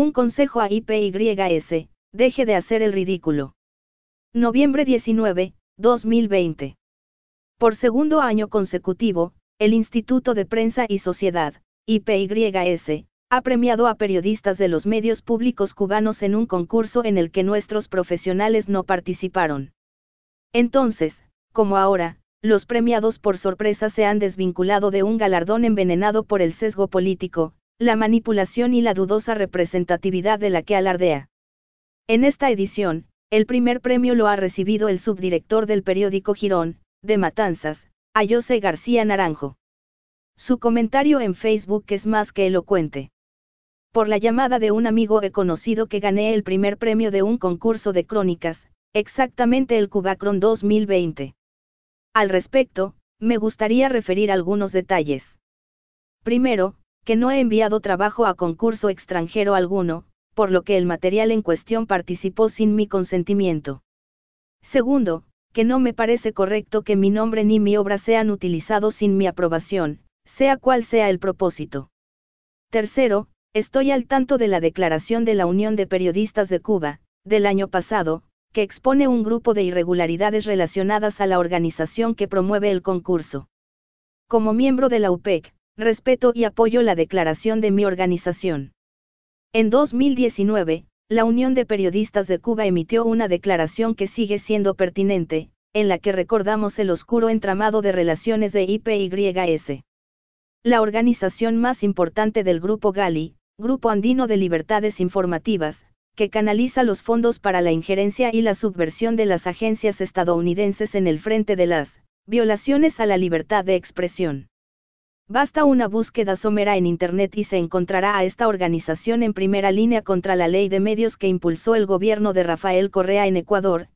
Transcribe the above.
Un consejo a IPYS, deje de hacer el ridículo. Noviembre 19, 2020. Por segundo año consecutivo, el Instituto de Prensa y Sociedad, IPYS, ha premiado a periodistas de los medios públicos cubanos en un concurso en el que nuestros profesionales no participaron. Entonces, como ahora, los premiados por sorpresa se han desvinculado de un galardón envenenado por el sesgo político, la manipulación y la dudosa representatividad de la que alardea. En esta edición, el primer premio lo ha recibido el subdirector del periódico Girón, de Matanzas, José García Naranjo. Su comentario en Facebook es más que elocuente. Por la llamada de un amigo he conocido que gané el primer premio de un concurso de crónicas, exactamente el Cubacron 2020. Al respecto, me gustaría referir algunos detalles. Primero, que no he enviado trabajo a concurso extranjero alguno, por lo que el material en cuestión participó sin mi consentimiento. Segundo, que no me parece correcto que mi nombre ni mi obra sean utilizados sin mi aprobación, sea cual sea el propósito. Tercero, estoy al tanto de la declaración de la Unión de Periodistas de Cuba, del año pasado, que expone un grupo de irregularidades relacionadas a la organización que promueve el concurso. Como miembro de la UPEC, respeto y apoyo la declaración de mi organización. En 2019, la Unión de Periodistas de Cuba emitió una declaración que sigue siendo pertinente, en la que recordamos el oscuro entramado de relaciones de IPYS. La organización más importante del Grupo Gali, Grupo Andino de Libertades Informativas, que canaliza los fondos para la injerencia y la subversión de las agencias estadounidenses en el frente de las violaciones a la libertad de expresión. Basta una búsqueda somera en Internet y se encontrará a esta organización en primera línea contra la ley de medios que impulsó el gobierno de Rafael Correa en Ecuador,